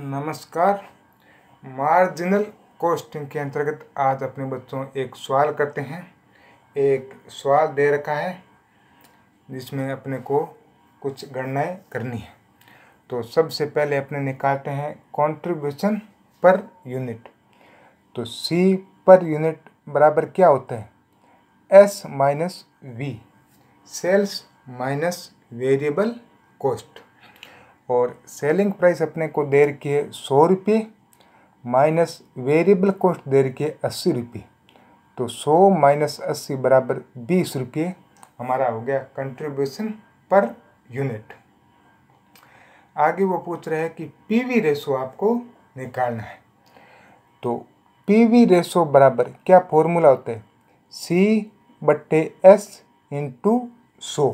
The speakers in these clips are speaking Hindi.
नमस्कार मार्जिनल कॉस्टिंग के अंतर्गत आज अपने बच्चों एक सवाल करते हैं एक सवाल दे रखा है जिसमें अपने को कुछ गणनाएं करनी है तो सबसे पहले अपने निकालते हैं कंट्रीब्यूशन पर यूनिट तो सी पर यूनिट बराबर क्या होता है S minus V sales minus variable cost और सेलिंग प्राइस अपने को दे रखी है सौ रुपये माइनस वेरिएबल कॉस्ट दे रखी है अस्सी रुपये तो सौ माइनस अस्सी बराबर बीस रुपये हमारा हो गया कंट्रीब्यूशन पर यूनिट आगे वो पूछ रहे हैं कि पीवी रेशो आपको निकालना है तो पीवी रेशो बराबर क्या फॉर्मूला होता है सी बट्टे एस इंटू सो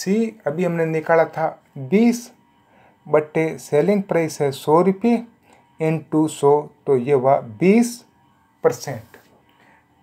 सी अभी हमने निकाला था बीस बट्टे सेलिंग प्राइस है सौ रुपये इन टू सौ तो ये हुआ बीस परसेंट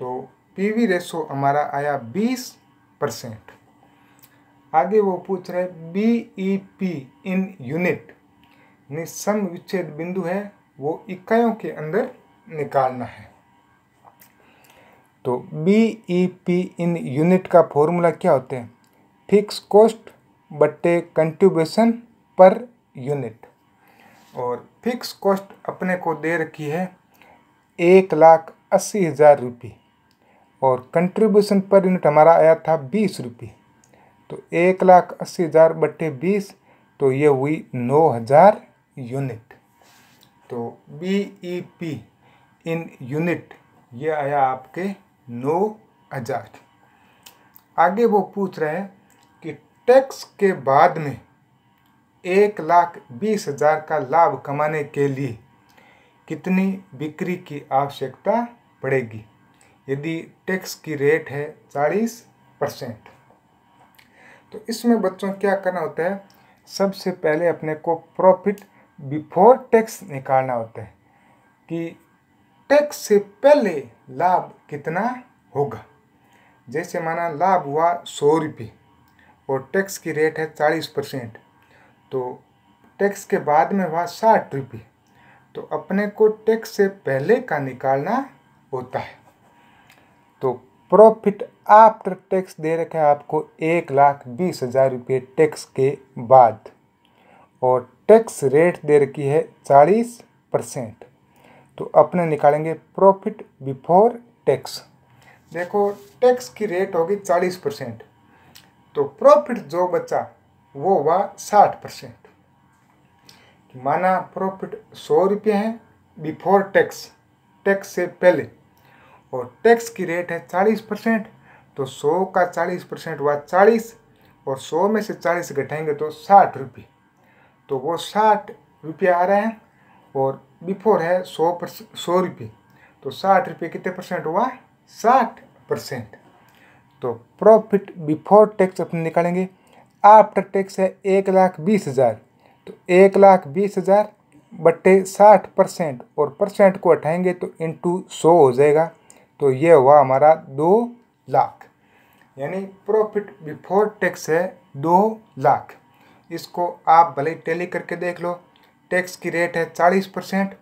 तो पी वी रेशो हमारा आया बीस परसेंट आगे वो पूछ रहे B E P in unit निसम विच्छेद बिंदु है वो इकाइयों के अंदर निकालना है तो B E P in unit का फॉर्मूला क्या होते हैं फिक्स कॉस्ट बट्टे कंट्रीब्यूशन पर यूनिट और फिक्स कॉस्ट अपने को दे रखी है एक लाख अस्सी हज़ार रुपये और कंट्रीब्यूशन पर यूनिट हमारा आया था बीस रुपये तो एक लाख अस्सी हज़ार बट्टे बीस तो ये हुई नौ हज़ार यूनिट तो B E P in unit ये आया आपके नौ हज़ार आगे वो पूछ रहे हैं कि टैक्स के बाद में एक लाख बीस हजार का लाभ कमाने के लिए कितनी बिक्री की आवश्यकता पड़ेगी यदि टैक्स की रेट है चालीस परसेंट तो इसमें बच्चों क्या करना होता है सबसे पहले अपने को प्रॉफिट बिफोर टैक्स निकालना होता है कि टैक्स से पहले लाभ कितना होगा जैसे माना लाभ हुआ सौ रुपये और टैक्स की रेट है चालीस परसेंट तो टैक्स के बाद में हुआ साठ रुपये तो अपने को टैक्स से पहले का निकालना होता है तो प्रॉफिट आफ्टर टैक्स दे रखा है आपको एक लाख बीस हज़ार रुपये टैक्स के बाद और टैक्स रेट दे रखी है चालीस परसेंट तो अपने निकालेंगे प्रॉफिट बिफोर टैक्स देखो टैक्स की रेट होगी चालीस परसेंट तो प्रॉफिट जो बचा वो हुआ साठ परसेंट माना प्रॉफिट सौ रुपये है बिफोर टैक्स टैक्स से पहले और टैक्स की रेट है चालीस परसेंट तो सौ का चालीस परसेंट हुआ चालीस और सौ में से चालीस घटाएंगे तो साठ रुपये तो वो साठ रुपये आ रहे हैं और बिफोर है सौ परसेंट सौ रुपये तो साठ रुपये कितने परसेंट हुआ साठ परसेंट तो प्रॉफिट बिफोर टैक्स अपने निकालेंगे आफ्टर टैक्स है एक लाख बीस हज़ार तो एक लाख बीस हज़ार बट्टे साठ परसेंट और परसेंट को हटाएंगे तो इनटू सौ हो जाएगा तो ये हुआ हमारा दो लाख यानी प्रॉफिट बिफोर टैक्स है दो लाख इसको आप भले टैली करके देख लो टैक्स की रेट है चालीस परसेंट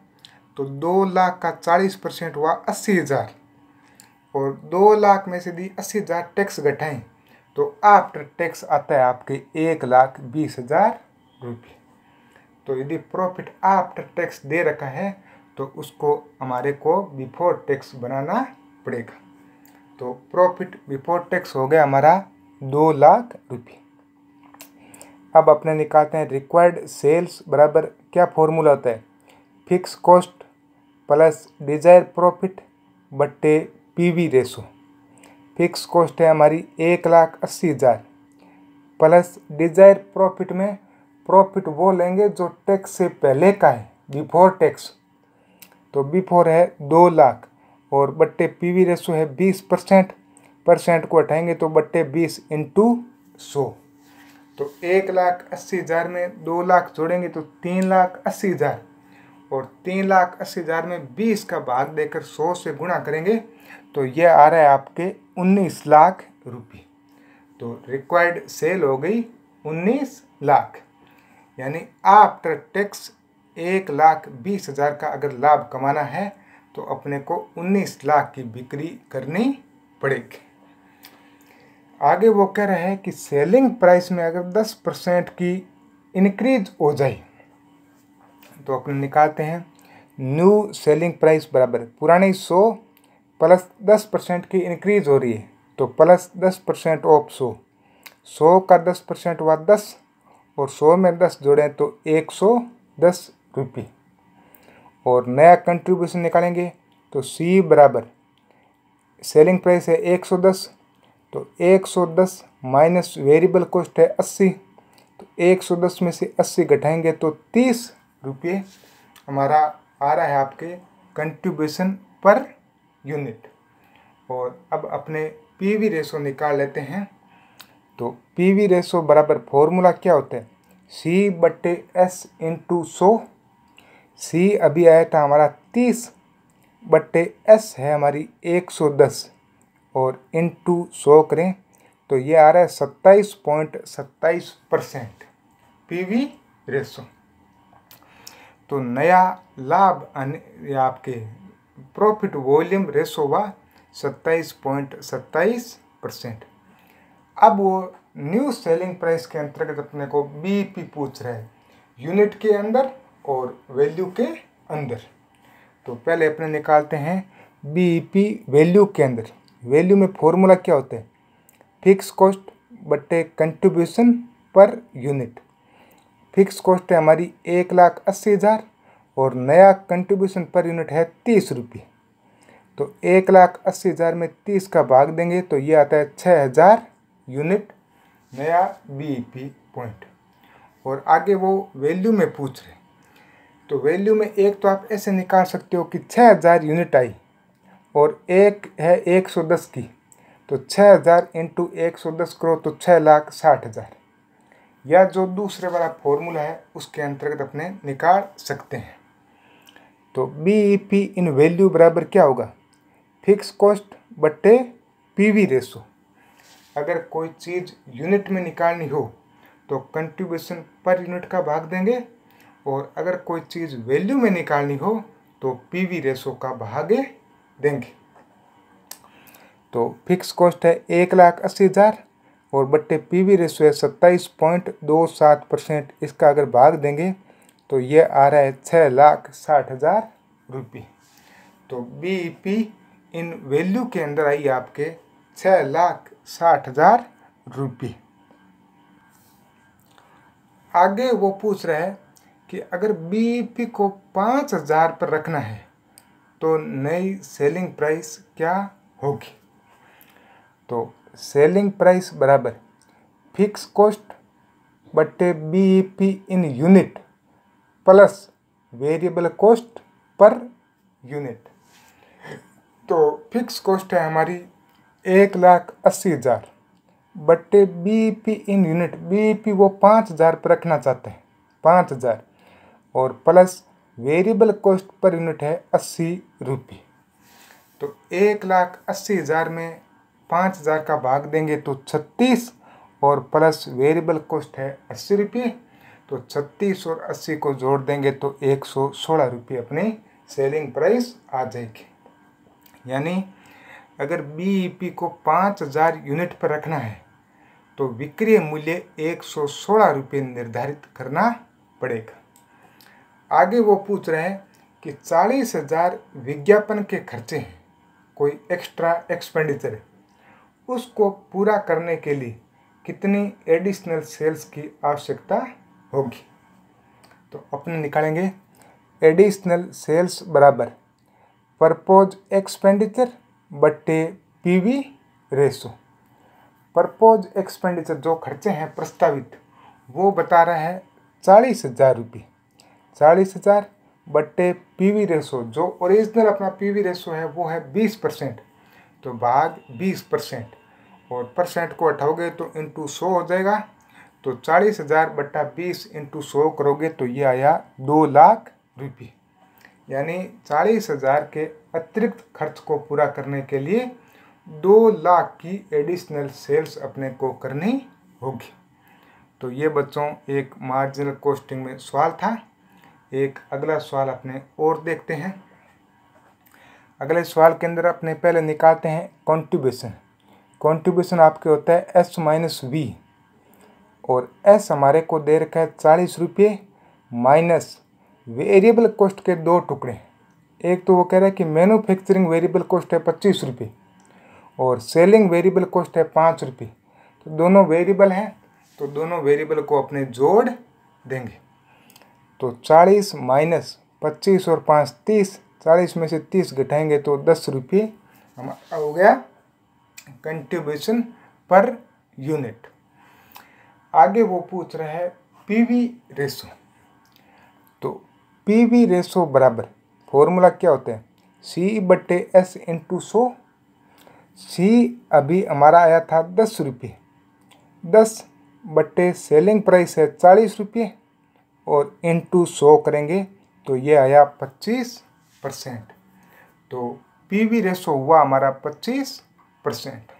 तो दो लाख का चालीस परसेंट हुआ अस्सी हज़ार और दो लाख में से दी अस्सी हज़ार टैक्स घटाएँ तो आफ्टर टैक्स आता है आपके एक लाख बीस हजार रुपये तो यदि प्रॉफिट आफ्टर टैक्स दे रखा है तो उसको हमारे को बिफोर टैक्स बनाना पड़ेगा तो प्रॉफिट बिफोर टैक्स हो गया हमारा दो लाख रुपये अब अपने निकालते हैं रिक्वायर्ड सेल्स बराबर क्या फॉर्मूला होता है fix cost plus desire profit बट्टे पीवी रेशो फिक्स कॉस्ट है हमारी एक लाख अस्सी हज़ार प्लस डिजायर प्रॉफिट में प्रॉफिट वो लेंगे जो टैक्स से पहले का है बिफोर टैक्स तो बिफोर है दो लाख और बट्टे पी वी रेशो है बीस परसेंट परसेंट को हटाएंगे तो बट्टे बीस इंटू सौ तो एक लाख अस्सी हज़ार में दो लाख जोड़ेंगे तो तीन लाख अस्सी हज़ार और तीन लाख अस्सी हज़ार में बीस का भाग देकर सौ से गुणा करेंगे तो ये आ रहा है आपके उन्नीस लाख रुपये तो रिक्वायर्ड सेल हो गई उन्नीस लाख यानी आफ्टर टैक्स एक लाख बीस हज़ार का अगर लाभ कमाना है तो अपने को उन्नीस लाख की बिक्री करनी पड़ेगी आगे वो कह रहे हैं कि सेलिंग प्राइस में अगर दस परसेंट की इनक्रीज हो जाए तो अपने निकालते हैं न्यू सेलिंग प्राइस बराबर पुराने सौ प्लस दस परसेंट की इंक्रीज़ हो रही है तो प्लस दस परसेंट ऑफ सौ सौ का दस परसेंट हुआ दस और सौ में दस जोड़ें तो एक सौ दस रुपये और नया कंट्रीब्यूशन निकालेंगे तो सी बराबर सेलिंग प्राइस है एक सौ दस तो एक सौ दस माइनस वेरिएबल कॉस्ट है अस्सी तो एक सौ दस में से अस्सी घटाएंगे तो तीस रुपये हमारा आ रहा है आपके कंट्रीब्यूशन पर यूनिट और अब अपने पी वी रेशो निकाल लेते हैं तो पी वी रेशो बराबर फॉर्मूला क्या होता है सी बटे एस इंटू सो सी अभी आया था हमारा तीस बटे एस है हमारी एक सौ दस और इंटू सौ करें तो ये आ रहा है सत्ताईस पॉइंट सत्ताईस परसेंट पी वी रेशो तो नया लाभ आने आपके प्रॉफिट वॉल्यूम रेशो हुआ सत्ताईस पॉइंट सत्ताईस परसेंट अब वो न्यू सेलिंग प्राइस के अंतर्गत अपने को बीपी पूछ रहा है यूनिट के अंदर और वैल्यू के अंदर तो पहले अपने निकालते हैं बीपी वैल्यू के अंदर वैल्यू में फॉर्मूला क्या होता है फिक्स कॉस्ट बटे contribution per unit fix cost है हमारी एक लाख अस्सी हज़ार और नया कंट्रीब्यूशन पर यूनिट है तीस रुपये तो एक लाख अस्सी हज़ार में तीस का भाग देंगे तो ये आता है छः हज़ार यूनिट नया बी पी पॉइंट और आगे वो वैल्यू में पूछ रहे तो वैल्यू में एक तो आप ऐसे निकाल सकते हो कि छः हज़ार यूनिट आई और एक है एक सौ दस की तो छः हज़ार इंटू एक सौ दस करो तो छः लाख साठ हज़ार या जो दूसरे वाला फॉर्मूला है उसके अंतर्गत अपने निकाल सकते हैं तो B P e in value बराबर क्या होगा फिक्स कॉस्ट बट्टे पीवी रेशो अगर कोई चीज़ यूनिट में निकालनी हो तो कंट्रीब्यूशन पर यूनिट का भाग देंगे और अगर कोई चीज़ वैल्यू में निकालनी हो तो पीवी रेशो का भाग देंगे तो फिक्स कॉस्ट है एक लाख अस्सी हज़ार और बट्टे पीवी रेशो है सत्ताईस पॉइंट दो सात परसेंट इसका अगर भाग देंगे तो ये आ रहा है छः लाख साठ हज़ार रुपये तो बीईपी इन वैल्यू के अंदर आई आपके छ लाख साठ हज़ार रुपये आगे वो पूछ रहा है कि अगर बीपी को पाँच हज़ार पर रखना है तो नई सेलिंग प्राइस क्या होगी तो सेलिंग प्राइस बराबर फिक्स कॉस्ट बटे BEP in unit plus variable cost per unit तो फिक्स कॉस्ट है हमारी एक लाख अस्सी हज़ार बट्टे B P in unit B P वो पाँच हज़ार पर रखना चाहते हैं पाँच हज़ार और plus variable cost per unit है अस्सी रुपये तो एक लाख अस्सी हज़ार में पाँच हज़ार का भाग देंगे तो छत्तीस और प्लस वेरिएबल कॉस्ट है अस्सी रुपये तो छत्तीस और अस्सी को जोड़ देंगे तो एक सौ सोलह रुपये अपनी सेलिंग प्राइस आ जाएगी यानी अगर बी e को पाँच हज़ार यूनिट पर रखना है तो विक्रय मूल्य एक सौ सोलह रुपये निर्धारित करना पड़ेगा आगे वो पूछ रहे हैं कि चालीस हज़ार विज्ञापन के खर्चे हैं कोई एक्स्ट्रा एक्सपेंडिचर है उसको पूरा करने के लिए कितनी एडिशनल सेल्स की आवश्यकता होगी तो अपने निकालेंगे एडिशनल सेल्स बराबर परपोज एक्सपेंडिचर बट्टे पीवी रेसो परपोज एक्सपेंडिचर जो खर्चे हैं प्रस्तावित वो बता रहे हैं चालीस हज़ार रुपये चालीस हज़ार बट्टे पीवी रेशो जो ओरिजिनल अपना पीवी रेशो है वो है बीस परसेंट तो भाग बीस परसेंट और परसेंट को हटाओगे तो इंटू सौ हो जाएगा तो चालीस हज़ार बट्टा बीस इंटू सौ करोगे तो ये आया दो लाख रुपये यानी चालीस हज़ार के अतिरिक्त खर्च को पूरा करने के लिए दो लाख की एडिशनल सेल्स अपने को करनी होगी तो ये बच्चों एक मार्जिनल कॉस्टिंग में सवाल था एक अगला सवाल अपने और देखते हैं अगले सवाल के अंदर अपने पहले निकालते हैं कॉन्ट्रीब्यूशन कॉन्ट्रीब्यूशन आपके होता है एस माइनस वी और एस हमारे को दे रखा है चालीस रुपये माइनस वेरिएबल कॉस्ट के दो टुकड़े एक तो वो कह रहा है कि मैन्युफैक्चरिंग वेरिएबल कॉस्ट है पच्चीस रुपये और सेलिंग वेरिएबल कॉस्ट है पाँच रुपये तो दोनों वेरिएबल हैं तो दोनों वेरिएबल को अपने जोड़ देंगे तो चालीस माइनस पच्चीस और पाँच तीस चालीस में से तीस घटाएंगे तो दस रुपये हमारा हो गया कंट्रीब्यूशन पर यूनिट आगे वो पूछ रहे हैं पी वी रेशो तो पी वी रेसो बराबर फॉर्मूला क्या होते हैं सी बटे एस इंटू सो सी अभी हमारा आया था दस रुपये दस बटे सेलिंग प्राइस है चालीस रुपये और इंटू सो करेंगे तो ये आया पच्चीस परसेंट तो पी वी रेशो हुआ हमारा पच्चीस परसेंट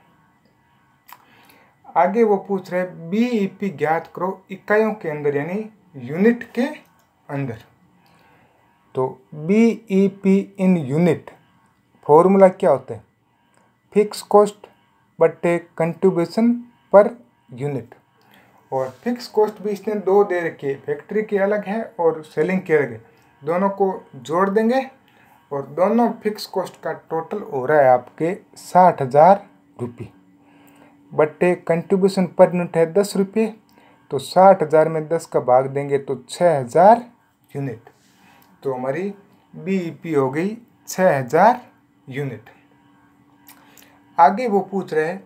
आगे वो पूछ रहे पी e ज्ञात करो इकाइयों के अंदर यानी यूनिट के अंदर तो पी इन यूनिट फॉर्मूला क्या होता है फिक्स कॉस्ट बटे कंट्रीब्यूशन पर यूनिट और फिक्स कॉस्ट भी इसने दो दे रखी है फैक्ट्री की अलग है और सेलिंग की अलग है दोनों को जोड़ देंगे और दोनों फिक्स कॉस्ट का टोटल हो रहा है आपके साठ हज़ार रुपये बट्टे कंट्रीब्यूशन पर यूनिट है दस रुपये तो साठ हज़ार में दस का भाग देंगे तो छः हज़ार यूनिट तो हमारी बी पी e हो गई छः हज़ार यूनिट आगे वो पूछ रहे हैं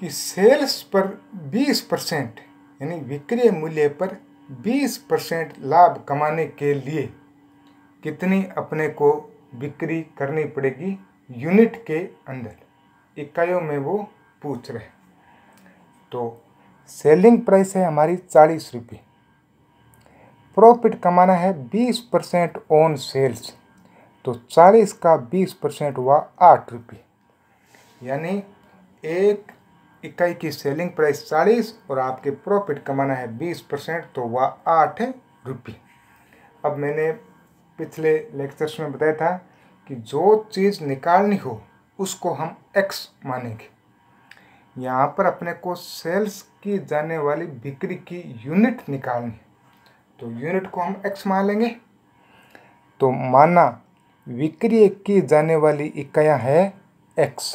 कि सेल्स पर बीस परसेंट यानी विक्रय मूल्य पर बीस परसेंट लाभ कमाने के लिए कितनी अपने को बिक्री करनी पड़ेगी यूनिट के अंदर इकाइयों में वो पूछ रहे तो सेलिंग प्राइस है हमारी चालीस रुपये प्रॉफिट कमाना है बीस परसेंट ऑन सेल्स तो चालीस का बीस परसेंट हुआ आठ रुपये यानी एक इकाई की सेलिंग प्राइस चालीस और आपके प्रॉफिट कमाना है बीस परसेंट तो हुआ आठ रुपये अब मैंने पिछले लेक्चर्स में बताया था कि जो चीज़ निकालनी हो उसको हम एक्स मानेंगे यहाँ पर अपने को सेल्स की जाने वाली बिक्री की यूनिट निकालनी है तो यूनिट को हम एक्स मान लेंगे तो माना बिक्री की जाने वाली इकाइयाँ है एक्स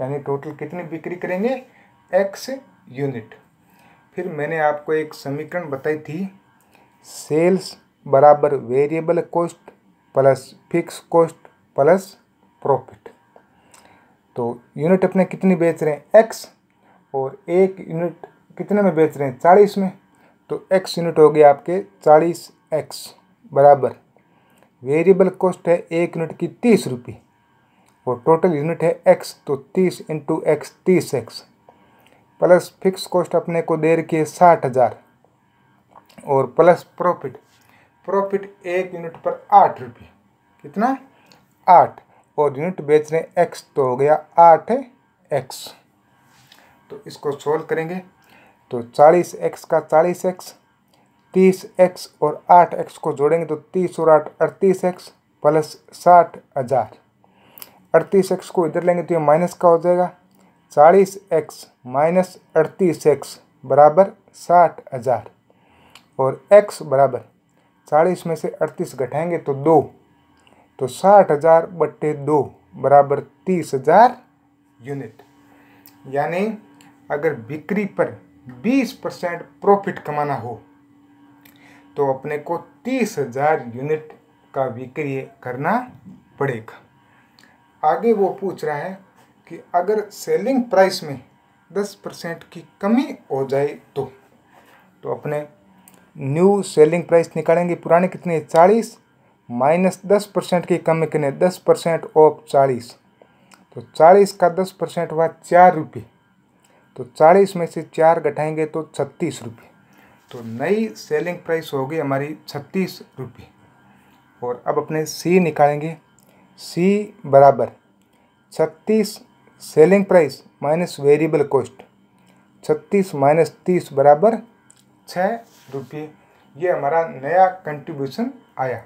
यानी टोटल कितनी बिक्री करेंगे एक्स यूनिट फिर मैंने आपको एक समीकरण बताई थी सेल्स बराबर variable cost plus fix cost plus profit तो यूनिट अपने कितनी बेच रहे हैं एक्स और एक यूनिट कितने में बेच रहे हैं चालीस में तो एक्स यूनिट हो गया आपके चालीस एक्स बराबर वेरिएबल कॉस्ट है एक यूनिट की तीस रुपये और टोटल यूनिट है एक्स तो तीस इंटू एक्स तीस एक्स प्लस फिक्स कॉस्ट अपने को दे रखी है साठ हज़ार और प्लस प्रॉफिट प्रॉफिट एक यूनिट पर आठ रुपये कितना आठ और यूनिट बेच रहे हैं एक्स तो हो गया आठ एक्स तो इसको सोल्व करेंगे तो चालीस एक्स का चालीस एक्स तीस एक्स और आठ एक्स को जोड़ेंगे तो तीस और आठ अड़तीस एक्स प्लस साठ हज़ार अड़तीस एक्स को इधर लेंगे तो ये माइनस का हो जाएगा चालीस एक्स माइनस अड़तीस एक्स बराबर साठ हज़ार और एक्स बराबर चालीस में से अड़तीस घटाएंगे तो दो तो साठ हजार बट्टे दो बराबर तीस हजार यूनिट यानी अगर बिक्री पर बीस परसेंट प्रॉफिट कमाना हो तो अपने को तीस हजार यूनिट का विक्रय करना पड़ेगा आगे वो पूछ रहा है कि अगर सेलिंग प्राइस में दस परसेंट की कमी हो जाए तो तो अपने न्यू सेलिंग प्राइस निकालेंगे पुराने कितने चालीस माइनस दस परसेंट की कमी करें दस परसेंट ऑफ चालीस तो चालीस का दस परसेंट हुआ चार रुपये तो चालीस में से चार घटाएंगे तो छत्तीस रुपये तो नई सेलिंग प्राइस होगी हमारी छत्तीस रुपये और अब अपने सी निकालेंगे सी बराबर छत्तीस selling price minus variable cost छत्तीस माइनस तीस बराबर छः रुपये ये हमारा नया कंट्रीब्यूशन आया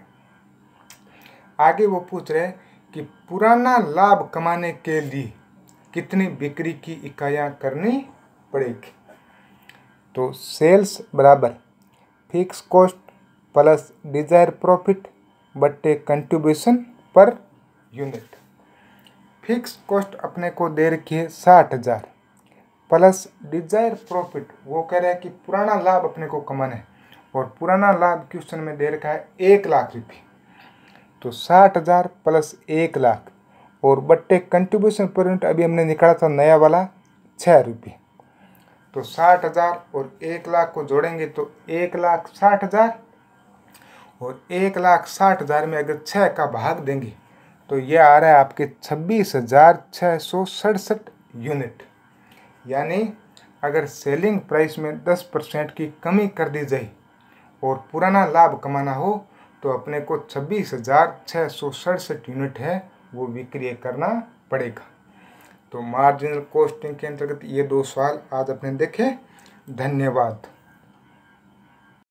आगे वो पूछ रहे कि पुराना लाभ कमाने के लिए कितनी बिक्री की इकाइयाँ करनी पड़ेगी तो सेल्स बराबर fix cost plus desire profit बट्टे contribution per unit fix cost अपने को दे रखी है साठ हज़ार प्लस डिजायर प्रॉफिट वो कह रहा है कि पुराना लाभ अपने को कमाना है और पुराना लाभ क्वेश्चन में दे रखा है एक लाख रुपये तो साठ हज़ार प्लस एक लाख और बट्टे कंट्रीब्यूशन यूनिट अभी हमने निकाला था नया वाला छः रुपये तो साठ हज़ार और एक लाख को जोड़ेंगे तो एक लाख साठ हज़ार और एक लाख साठ हज़ार में अगर छः का भाग देंगे तो ये आ रहा है आपके छब्बीस हज़ार छः सौ सड़सठ यूनिट यानी अगर सेलिंग प्राइस में दस परसेंट की कमी कर दी जाए और पुराना लाभ कमाना हो तो अपने को छब्बीस हज़ार छः सौ सड़सठ यूनिट है वो विक्रय करना पड़ेगा तो मार्जिनल कॉस्टिंग के अंतर्गत ये दो सवाल आज अपने देखे धन्यवाद